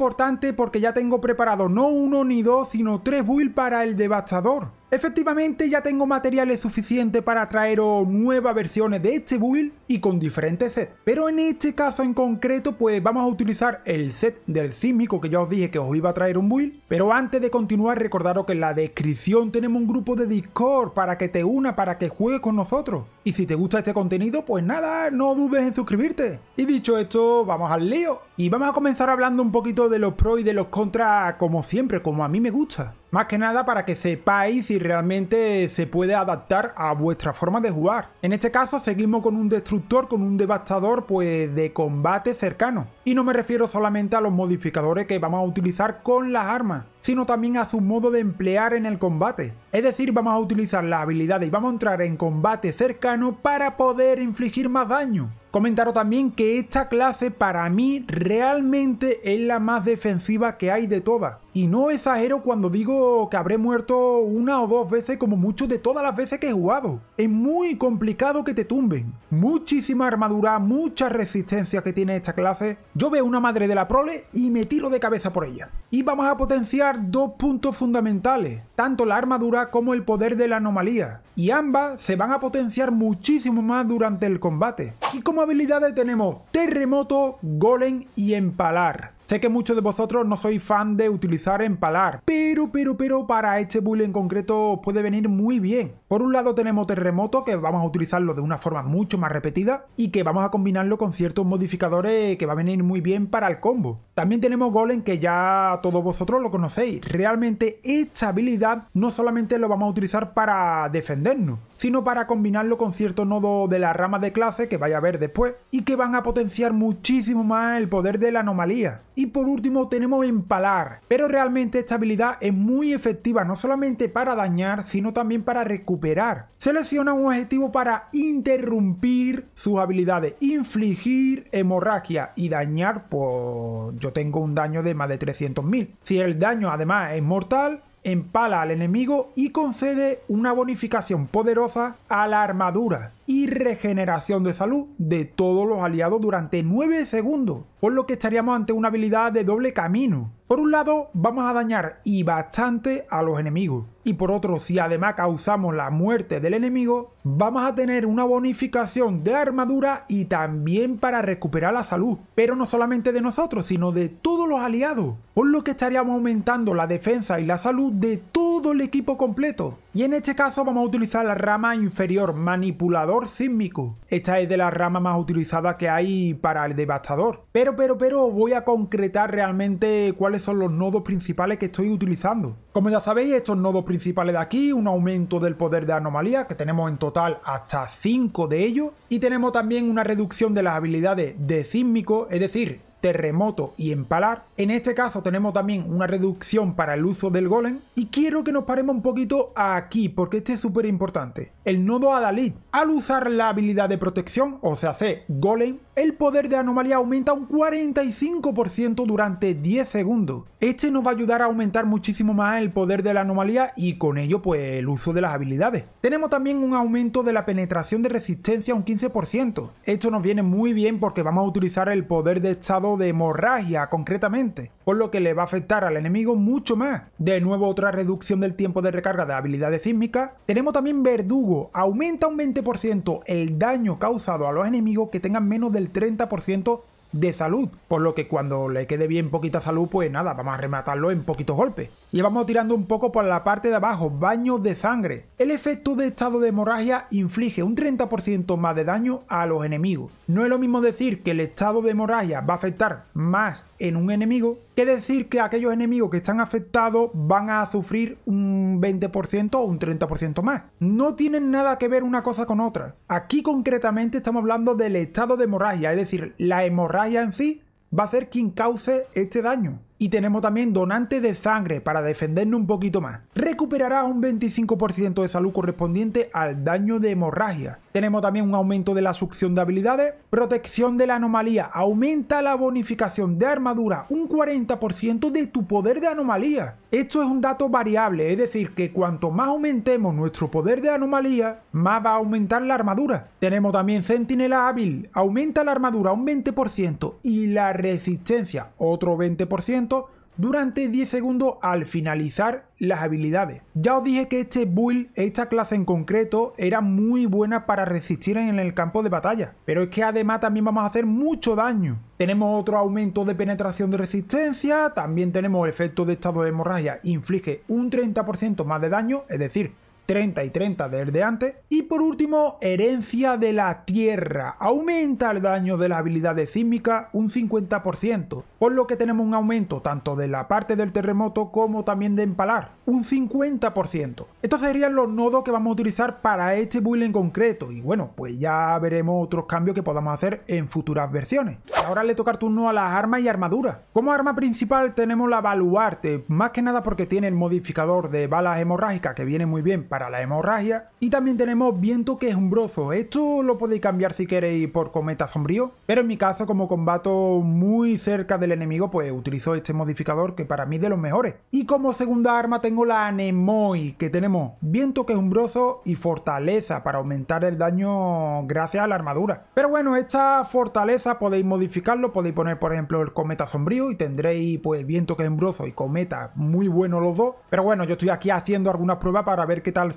importante porque ya tengo preparado no uno ni dos, sino tres build para el devastador. Efectivamente ya tengo materiales suficientes para traeros nuevas versiones de este build y con diferentes sets, pero en este caso en concreto pues vamos a utilizar el set del sísmico que ya os dije que os iba a traer un build, pero antes de continuar recordaros que en la descripción tenemos un grupo de Discord para que te una, para que juegues con nosotros. Y si te gusta este contenido pues nada, no dudes en suscribirte. Y dicho esto, vamos al lío. Y vamos a comenzar hablando un poquito de los pros y de los contras como siempre, como a mí me gusta. Más que nada para que sepáis si realmente se puede adaptar a vuestra forma de jugar. En este caso seguimos con un destructor, con un devastador pues de combate cercano. Y no me refiero solamente a los modificadores que vamos a utilizar con las armas, sino también a su modo de emplear en el combate. Es decir, vamos a utilizar las habilidades y vamos a entrar en combate cercano para poder infligir más daño. Comentaros también que esta clase para mí realmente es la más defensiva que hay de todas. Y no exagero cuando digo que habré muerto una o dos veces como mucho de todas las veces que he jugado. Es muy complicado que te tumben. Muchísima armadura, mucha resistencia que tiene esta clase. Yo veo una madre de la prole y me tiro de cabeza por ella. Y vamos a potenciar dos puntos fundamentales, tanto la armadura como el poder de la anomalía, y ambas se van a potenciar muchísimo más durante el combate. Y como habilidades tenemos Terremoto, Golem y Empalar. Sé que muchos de vosotros no sois fan de utilizar empalar, pero, pero, pero para este build en concreto puede venir muy bien. Por un lado tenemos terremoto, que vamos a utilizarlo de una forma mucho más repetida y que vamos a combinarlo con ciertos modificadores que va a venir muy bien para el combo. También tenemos golem, que ya todos vosotros lo conocéis. Realmente esta habilidad no solamente lo vamos a utilizar para defendernos, sino para combinarlo con cierto nodo de la rama de clase que vaya a ver después y que van a potenciar muchísimo más el poder de la anomalía. Y por último tenemos empalar, pero realmente esta habilidad es muy efectiva no solamente para dañar, sino también para recuperar. Selecciona un objetivo para interrumpir sus habilidades, infligir hemorragia y dañar, pues yo tengo un daño de más de 300.000. Si el daño además es mortal, empala al enemigo y concede una bonificación poderosa a la armadura y regeneración de salud de todos los aliados durante 9 segundos, por lo que estaríamos ante una habilidad de doble camino. Por un lado, vamos a dañar y bastante a los enemigos, y por otro, si además causamos la muerte del enemigo, vamos a tener una bonificación de armadura y también para recuperar la salud, pero no solamente de nosotros, sino de todos los aliados, por lo que estaríamos aumentando la defensa y la salud de todo el equipo completo. Y en este caso vamos a utilizar la rama inferior, manipulador sísmico. Esta es de las ramas más utilizadas que hay para el devastador. Pero, pero, pero voy a concretar realmente cuáles son los nodos principales que estoy utilizando. Como ya sabéis, estos nodos principales de aquí, un aumento del poder de anomalía, que tenemos en total hasta 5 de ellos. Y tenemos también una reducción de las habilidades de sísmico, es decir, terremoto y empalar. En este caso tenemos también una reducción para el uso del golem y quiero que nos paremos un poquito aquí porque este es súper importante. El nodo Adalid, al usar la habilidad de protección, o sea, C, golem, el poder de anomalía aumenta un 45% durante 10 segundos. Este nos va a ayudar a aumentar muchísimo más el poder de la anomalía y con ello pues el uso de las habilidades. Tenemos también un aumento de la penetración de resistencia un 15%. Esto nos viene muy bien porque vamos a utilizar el poder de estado de hemorragia concretamente, por lo que le va a afectar al enemigo mucho más. De nuevo otra reducción del tiempo de recarga de habilidades sísmicas. Tenemos también verdugo, aumenta un 20% el daño causado a los enemigos que tengan menos del 30% de salud, por lo que cuando le quede bien poquita salud, pues nada, vamos a rematarlo en poquitos golpes. Y vamos tirando un poco por la parte de abajo, baños de sangre. El efecto de estado de hemorragia inflige un 30% más de daño a los enemigos. No es lo mismo decir que el estado de hemorragia va a afectar más en un enemigo que decir que aquellos enemigos que están afectados van a sufrir un 20% o un 30% más. No tienen nada que ver una cosa con otra. Aquí concretamente estamos hablando del estado de hemorragia, es decir, la hemorragia en sí va a ser quien cause este daño y tenemos también donante de sangre para defendernos un poquito más. Recuperarás un 25% de salud correspondiente al daño de hemorragia. Tenemos también un aumento de la succión de habilidades, protección de la anomalía, aumenta la bonificación de armadura un 40% de tu poder de anomalía. Esto es un dato variable, es decir, que cuanto más aumentemos nuestro poder de anomalía, más va a aumentar la armadura. Tenemos también Centinela hábil, aumenta la armadura un 20% y la resistencia otro 20% durante 10 segundos al finalizar las habilidades. Ya os dije que este build, esta clase en concreto, era muy buena para resistir en el campo de batalla, pero es que además también vamos a hacer mucho daño. Tenemos otro aumento de penetración de resistencia, también tenemos efecto de estado de hemorragia, inflige un 30% más de daño, es decir, 30 y 30 desde antes. Y por último, herencia de la tierra. Aumenta el daño de la habilidad de sísmica un 50%, por lo que tenemos un aumento tanto de la parte del terremoto como también de empalar, un 50%. Estos serían los nodos que vamos a utilizar para este build en concreto. Y bueno, pues ya veremos otros cambios que podamos hacer en futuras versiones. Ahora le toca turno a las armas y armaduras. Como arma principal tenemos la baluarte, más que nada porque tiene el modificador de balas hemorrágicas que viene muy bien para la hemorragia. Y también tenemos viento que es brozo Esto lo podéis cambiar si queréis por cometa sombrío. Pero en mi caso, como combato muy cerca del enemigo, pues utilizo este modificador que para mí de los mejores. Y como segunda arma tengo la Anemoi, que tenemos viento que es brozo y fortaleza para aumentar el daño gracias a la armadura. Pero bueno, esta fortaleza podéis modificarlo, podéis poner por ejemplo el cometa sombrío y tendréis pues viento que es brozo y cometa muy bueno los dos. Pero bueno, yo estoy aquí haciendo algunas pruebas para ver qué tal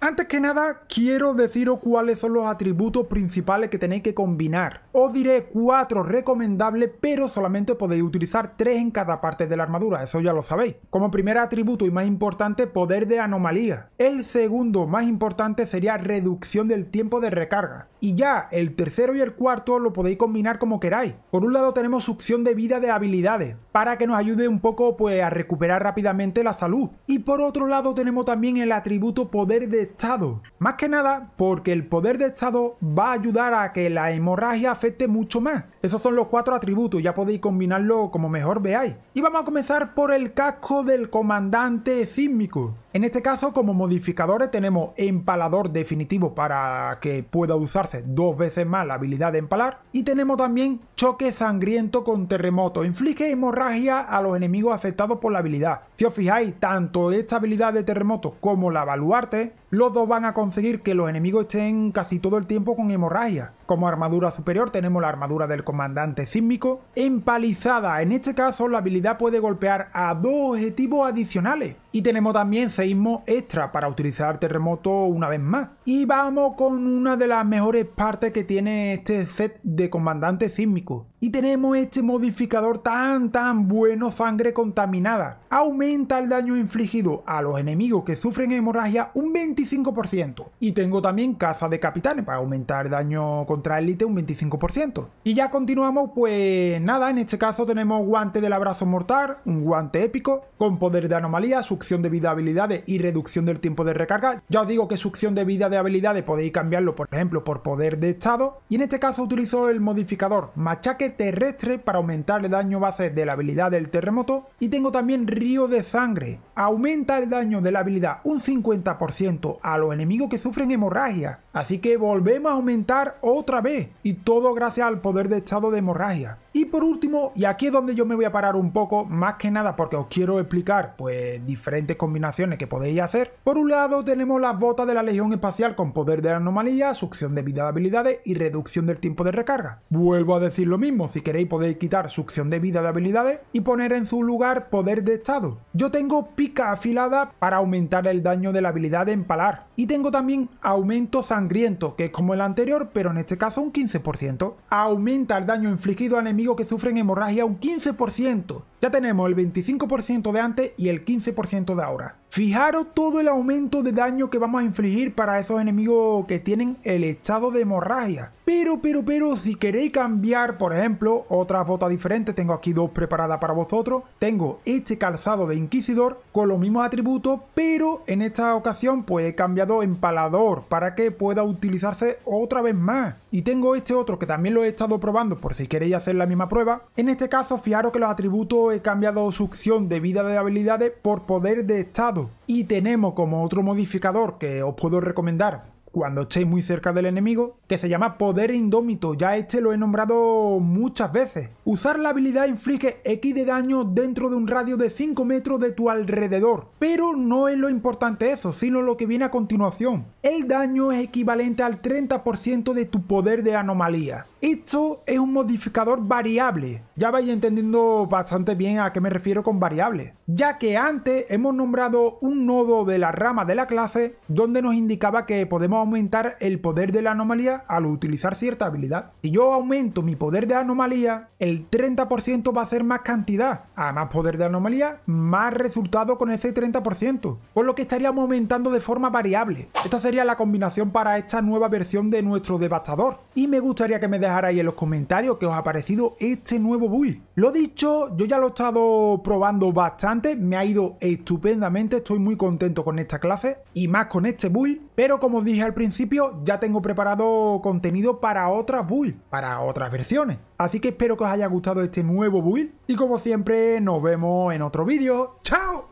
antes que nada, quiero deciros cuáles son los atributos principales que tenéis que combinar os diré cuatro recomendables, pero solamente podéis utilizar tres en cada parte de la armadura, eso ya lo sabéis. Como primer atributo y más importante, poder de anomalía. El segundo más importante sería reducción del tiempo de recarga. Y ya el tercero y el cuarto lo podéis combinar como queráis. Por un lado tenemos succión de vida de habilidades, para que nos ayude un poco pues, a recuperar rápidamente la salud. Y por otro lado tenemos también el atributo poder de estado. Más que nada porque el poder de estado va a ayudar a que la hemorragia mucho más. Esos son los cuatro atributos, ya podéis combinarlo como mejor veáis. Y vamos a comenzar por el casco del comandante sísmico. En este caso, como modificadores tenemos empalador definitivo para que pueda usarse dos veces más la habilidad de empalar. Y tenemos también choque sangriento con terremoto. Inflige hemorragia a los enemigos afectados por la habilidad. Si os fijáis, tanto esta habilidad de terremoto como la baluarte, los dos van a conseguir que los enemigos estén casi todo el tiempo con hemorragia. Como armadura superior tenemos la armadura del comandante sísmico. Empalizada, en este caso la habilidad puede golpear a dos objetivos adicionales, y tenemos también seísmo extra para utilizar terremoto una vez más. Y vamos con una de las mejores partes que tiene este set de comandante sísmico. Y tenemos este modificador tan tan bueno sangre contaminada. Aumenta el daño infligido a los enemigos que sufren hemorragia un 25%. Y tengo también caza de capitanes para aumentar el daño contra élite un 25%. Y ya continuamos pues nada, en este caso tenemos guante del abrazo mortal, un guante épico, con poder de anomalía, su succión de vida de habilidades y reducción del tiempo de recarga. Ya os digo que succión de vida de habilidades podéis cambiarlo, por ejemplo, por poder de estado. Y en este caso utilizo el modificador machaque terrestre para aumentar el daño base de la habilidad del terremoto. Y tengo también río de sangre. Aumenta el daño de la habilidad un 50% a los enemigos que sufren hemorragia. Así que volvemos a aumentar otra vez. Y todo gracias al poder de estado de hemorragia. Y por último, y aquí es donde yo me voy a parar un poco, más que nada porque os quiero explicar pues diferentes combinaciones que podéis hacer. Por un lado tenemos las botas de la Legión Espacial con poder de anomalía, succión de vida de habilidades y reducción del tiempo de recarga. Vuelvo a decir lo mismo, si queréis podéis quitar succión de vida de habilidades y poner en su lugar poder de estado. Yo tengo pica afilada para aumentar el daño de la habilidad de empalar. Y tengo también aumento sangriento, que es como el anterior, pero en este caso un 15%. Aumenta el daño infligido a enemigos que sufren hemorragia un 15%. Ya tenemos el 25% de antes y el 15% de ahora. Fijaros todo el aumento de daño que vamos a infligir para esos enemigos que tienen el estado de hemorragia. Pero, pero, pero, si queréis cambiar, por ejemplo, otras botas diferentes, tengo aquí dos preparadas para vosotros. Tengo este calzado de Inquisidor con los mismos atributos, pero en esta ocasión pues he cambiado empalador para que pueda utilizarse otra vez más. Y tengo este otro que también lo he estado probando por si queréis hacer la misma prueba. En este caso, fijaros que los atributos he cambiado succión de vida de habilidades por poder de estado y tenemos como otro modificador que os puedo recomendar cuando estéis muy cerca del enemigo, que se llama Poder Indómito, ya este lo he nombrado muchas veces. Usar la habilidad inflige X de daño dentro de un radio de 5 metros de tu alrededor, pero no es lo importante eso, sino lo que viene a continuación. El daño es equivalente al 30% de tu poder de anomalía. Esto es un modificador variable. Ya vais entendiendo bastante bien a qué me refiero con variable. Ya que antes hemos nombrado un nodo de la rama de la clase donde nos indicaba que podemos aumentar el poder de la anomalía al utilizar cierta habilidad. Si yo aumento mi poder de anomalía, el 30% va a ser más cantidad. A más poder de anomalía, más resultado con ese 30%. Por lo que estaríamos aumentando de forma variable. Esta sería la combinación para esta nueva versión de nuestro devastador y me gustaría que me dejarais en los comentarios qué os ha parecido este nuevo build. Lo dicho, yo ya lo he estado probando bastante, me ha ido estupendamente, estoy muy contento con esta clase y más con este build, pero como dije al principio, ya tengo preparado contenido para otras builds, para otras versiones. Así que espero que os haya gustado este nuevo build y como siempre nos vemos en otro vídeo. ¡Chao!